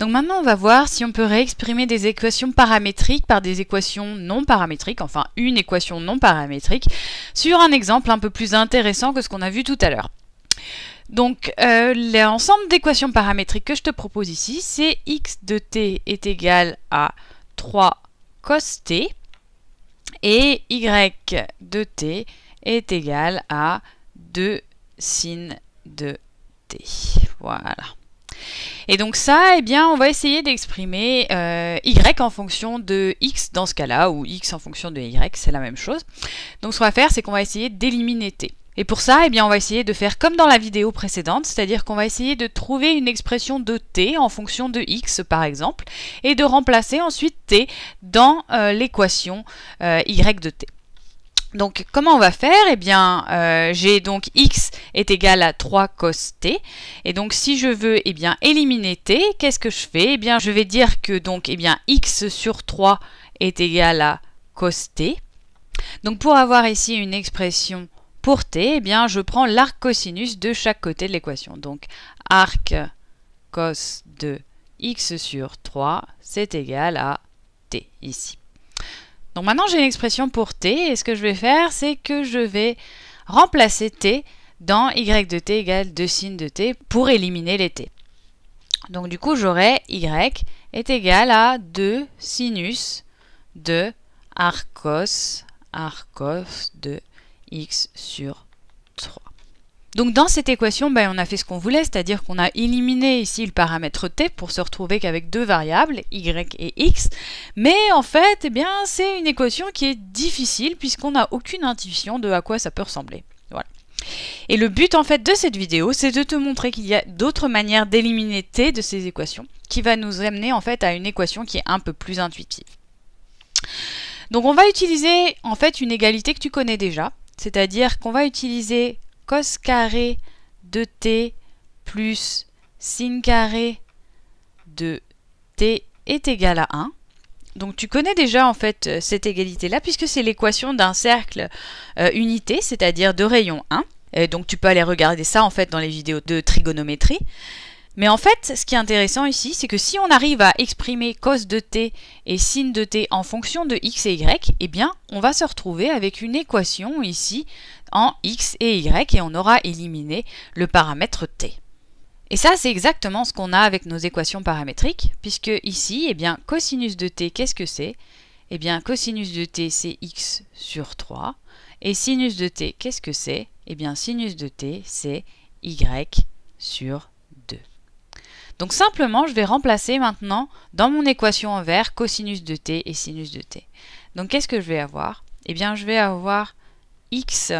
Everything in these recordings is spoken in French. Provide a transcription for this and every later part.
Donc maintenant, on va voir si on peut réexprimer des équations paramétriques par des équations non paramétriques, enfin une équation non paramétrique, sur un exemple un peu plus intéressant que ce qu'on a vu tout à l'heure. Donc euh, l'ensemble d'équations paramétriques que je te propose ici, c'est x de t est égal à 3 cos t et y de t est égal à 2 sin de t. Voilà. Et donc ça, eh bien, on va essayer d'exprimer euh, y en fonction de x dans ce cas-là, ou x en fonction de y, c'est la même chose. Donc ce qu'on va faire, c'est qu'on va essayer d'éliminer t. Et pour ça, eh bien, on va essayer de faire comme dans la vidéo précédente, c'est-à-dire qu'on va essayer de trouver une expression de t en fonction de x par exemple, et de remplacer ensuite t dans euh, l'équation euh, y de t. Donc comment on va faire Eh bien euh, j'ai donc x est égal à 3 cos t et donc si je veux eh bien éliminer t, qu'est-ce que je fais Eh bien je vais dire que donc eh bien x sur 3 est égal à cos t. Donc pour avoir ici une expression pour t, eh bien je prends l'arc cosinus de chaque côté de l'équation. Donc arc cos de x sur 3 c'est égal à t ici. Donc maintenant j'ai une expression pour t et ce que je vais faire c'est que je vais remplacer t dans y de t égale 2 sin de t pour éliminer les t. Donc du coup j'aurai y est égal à 2 sinus de arcos, arcos de x sur 3. Donc dans cette équation, ben, on a fait ce qu'on voulait, c'est-à-dire qu'on a éliminé ici le paramètre t pour se retrouver qu'avec deux variables, y et x, mais en fait, eh bien, c'est une équation qui est difficile puisqu'on n'a aucune intuition de à quoi ça peut ressembler. Voilà. Et le but en fait de cette vidéo, c'est de te montrer qu'il y a d'autres manières d'éliminer t de ces équations, qui va nous amener en fait à une équation qui est un peu plus intuitive. Donc on va utiliser en fait une égalité que tu connais déjà, c'est-à-dire qu'on va utiliser cos carré de t plus sin carré de t est égal à 1. Donc tu connais déjà en fait euh, cette égalité-là puisque c'est l'équation d'un cercle euh, unité, c'est-à-dire de rayon 1. Et donc tu peux aller regarder ça en fait dans les vidéos de trigonométrie. Mais en fait, ce qui est intéressant ici, c'est que si on arrive à exprimer cos de t et sin de t en fonction de x et y, eh bien, on va se retrouver avec une équation ici en x et y et on aura éliminé le paramètre t. Et ça, c'est exactement ce qu'on a avec nos équations paramétriques, puisque ici, eh bien, cosinus de t, qu'est-ce que c'est Eh bien, cosinus de t, c'est x sur 3. Et sinus de t, qu'est-ce que c'est Eh bien, sinus de t, c'est y sur 3. Donc simplement, je vais remplacer maintenant dans mon équation en vert cosinus de t et sinus de t. Donc qu'est-ce que je vais avoir Eh bien, je vais avoir x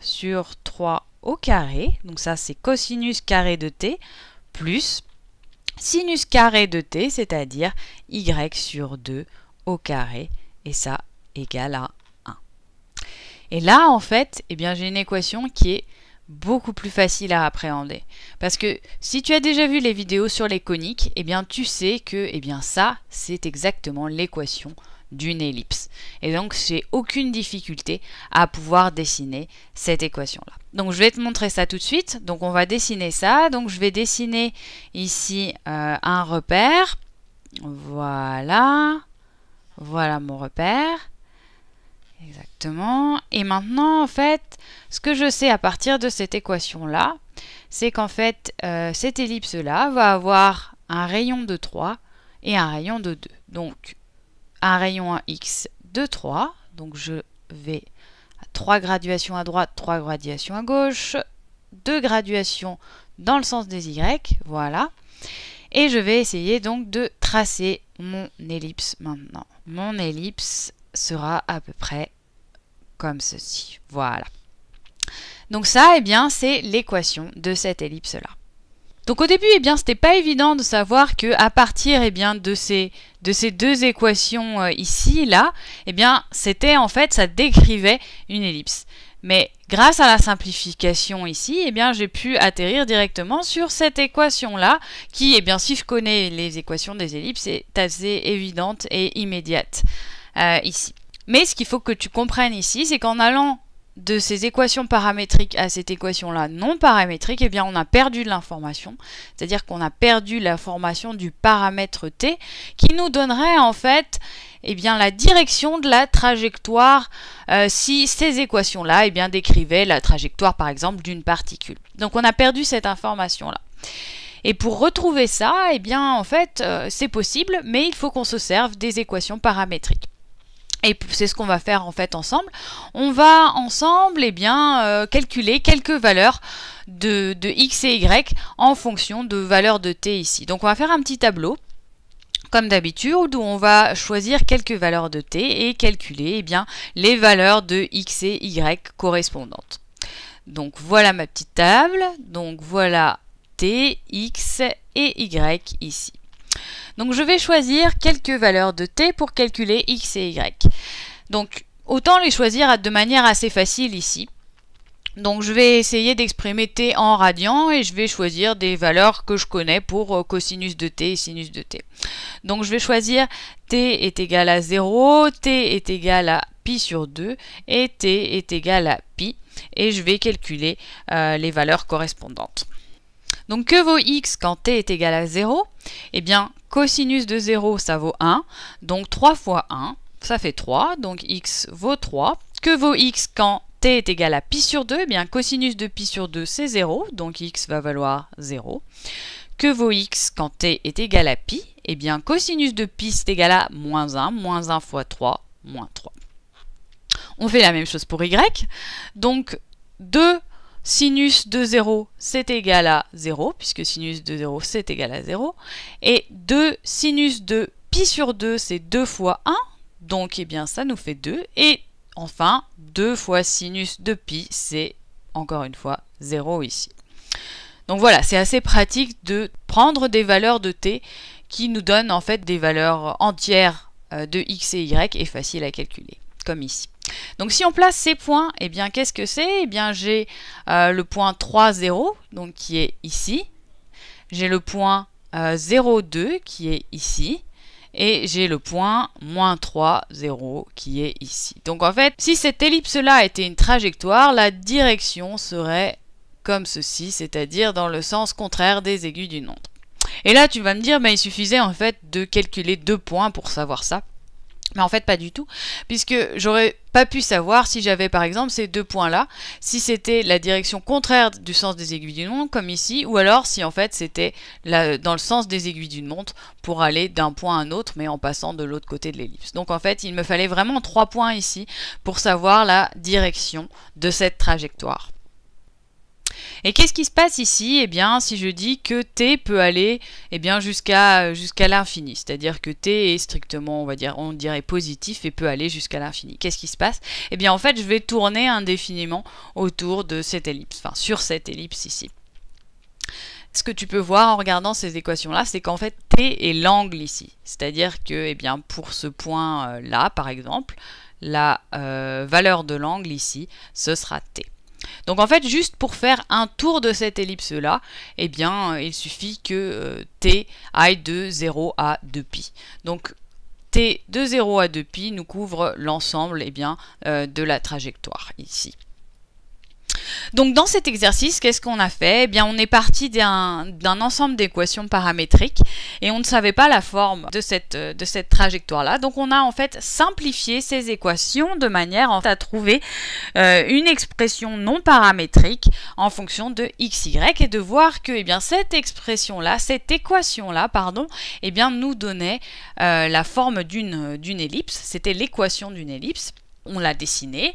sur 3 au carré, donc ça c'est cosinus carré de t, plus sinus carré de t, c'est-à-dire y sur 2 au carré, et ça égale à 1. Et là, en fait, eh bien j'ai une équation qui est beaucoup plus facile à appréhender. Parce que si tu as déjà vu les vidéos sur les coniques, eh bien tu sais que eh bien ça, c'est exactement l'équation d'une ellipse. Et donc c'est aucune difficulté à pouvoir dessiner cette équation-là. Donc je vais te montrer ça tout de suite. Donc on va dessiner ça. Donc je vais dessiner ici euh, un repère. Voilà. Voilà mon repère. Exactement. Et maintenant, en fait, ce que je sais à partir de cette équation-là, c'est qu'en fait, euh, cette ellipse-là va avoir un rayon de 3 et un rayon de 2. Donc, un rayon en x de 3. Donc, je vais à 3 graduations à droite, 3 graduations à gauche, 2 graduations dans le sens des y. Voilà. Et je vais essayer donc de tracer mon ellipse maintenant. Mon ellipse sera à peu près comme ceci. Voilà. Donc ça, eh bien, c'est l'équation de cette ellipse-là. Donc au début, eh bien, c'était pas évident de savoir que à partir, eh bien, de ces deux équations euh, ici, là, eh bien, c'était en fait, ça décrivait une ellipse. Mais grâce à la simplification ici, eh bien, j'ai pu atterrir directement sur cette équation-là, qui, eh bien, si je connais les équations des ellipses, est assez évidente et immédiate. Euh, ici. Mais ce qu'il faut que tu comprennes ici, c'est qu'en allant de ces équations paramétriques à cette équation-là non paramétrique, et eh bien on a perdu de l'information, c'est-à-dire qu'on a perdu l'information du paramètre t qui nous donnerait en fait eh bien, la direction de la trajectoire euh, si ces équations-là eh bien, décrivaient la trajectoire par exemple d'une particule. Donc on a perdu cette information-là. Et pour retrouver ça, et bien en fait euh, c'est possible, mais il faut qu'on se serve des équations paramétriques. Et c'est ce qu'on va faire en fait ensemble. On va ensemble eh bien, euh, calculer quelques valeurs de, x et y en fonction de valeurs de t ici. Donc on va faire un petit tableau, comme d'habitude, où on va choisir quelques valeurs de t et calculer eh bien, les valeurs de x et y correspondantes. Donc voilà ma petite table, donc voilà t, x et y ici. Donc je vais choisir quelques valeurs de t pour calculer x et y. Donc autant les choisir de manière assez facile ici. Donc je vais essayer d'exprimer t en radian et je vais choisir des valeurs que je connais pour euh, cosinus de t et sinus de t. Donc je vais choisir t est égal à 0, t est égal à pi sur 2 et t est égal à pi et je vais calculer euh, les valeurs correspondantes. Donc que vaut x quand t est égal à 0 eh bien, cosinus de 0, ça vaut 1. Donc 3 fois 1, ça fait 3. Donc x vaut 3. Que vaut x quand t est égal à pi sur 2 Eh bien, cosinus de pi sur 2, c'est 0. Donc x va valoir 0. Que vaut x quand t est égal à pi Eh bien, cosinus de pi, c'est égal à moins 1. Moins 1 fois 3, moins 3. On fait la même chose pour y. Donc, 2 sinus de 0, c'est égal à 0, puisque sinus de 0, c'est égal à 0. Et 2 sinus de pi sur 2, c'est 2 fois 1, donc eh bien ça nous fait 2. Et enfin, 2 fois sinus de pi, c'est encore une fois 0 ici. Donc voilà, c'est assez pratique de prendre des valeurs de t qui nous donnent en fait des valeurs entières euh, de x et y et faciles à calculer, comme ici. Donc si on place ces points, eh bien qu'est-ce que c'est Eh bien j'ai euh, le point 3, 0, donc qui est ici. J'ai le point 0,2 0, 2 qui est ici. Et j'ai le point moins 3, 0 qui est ici. Donc en fait, si cette ellipse-là était une trajectoire, la direction serait comme ceci, c'est-à-dire dans le sens contraire des aiguilles d'une onde. Et là, tu vas me dire, mais il suffisait en fait de calculer deux points pour savoir ça. Mais en fait, pas du tout, puisque j'aurais pas pu savoir si j'avais par exemple ces deux points-là, si c'était la direction contraire du sens des aiguilles d'une montre, comme ici, ou alors si en fait c'était dans le sens des aiguilles d'une montre pour aller d'un point à un autre, mais en passant de l'autre côté de l'ellipse. Donc en fait, il me fallait vraiment trois points ici pour savoir la direction de cette trajectoire. Et qu'est-ce qui se passe ici Eh bien, si je dis que t peut aller eh bien jusqu'à euh, jusqu'à l'infini, c'est-à-dire que t est strictement, on va dire, on dirait positif et peut aller jusqu'à l'infini. Qu'est-ce qui se passe Eh bien, en fait, je vais tourner indéfiniment autour de cette ellipse, enfin sur cette ellipse ici. Ce que tu peux voir en regardant ces équations-là, c'est qu'en fait, t est l'angle ici. C'est-à-dire que, eh bien, pour ce point-là, euh, par exemple, la euh, valeur de l'angle ici, ce sera t. Donc en fait, juste pour faire un tour de cette ellipse-là, eh bien, euh, il suffit que euh, t aille de 0 à 2π. Donc t de 0 à 2π nous couvre l'ensemble eh euh, de la trajectoire ici. Donc dans cet exercice, qu'est-ce qu'on a fait Eh bien, on est parti d'un ensemble d'équations paramétriques et on ne savait pas la forme euh, de cette, trajectoire-là. Donc on a en fait simplifié ces équations de manière à trouver euh, une expression non paramétrique en fonction de x, y et de voir que eh bien, cette expression-là, cette équation-là, pardon, eh bien, nous donnait euh, la forme d'une ellipse. C'était l'équation d'une ellipse. On l'a dessinée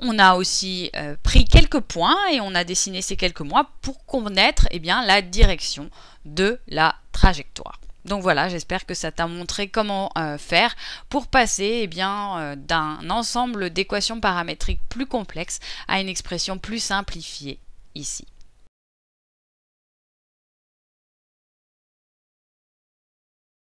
on a aussi euh, pris quelques points et on a dessiné ces quelques mois pour connaître eh bien, la direction de la trajectoire. Donc voilà, j'espère que ça t'a montré comment euh, faire pour passer eh euh, d'un ensemble d'équations paramétriques plus complexes à une expression plus simplifiée ici.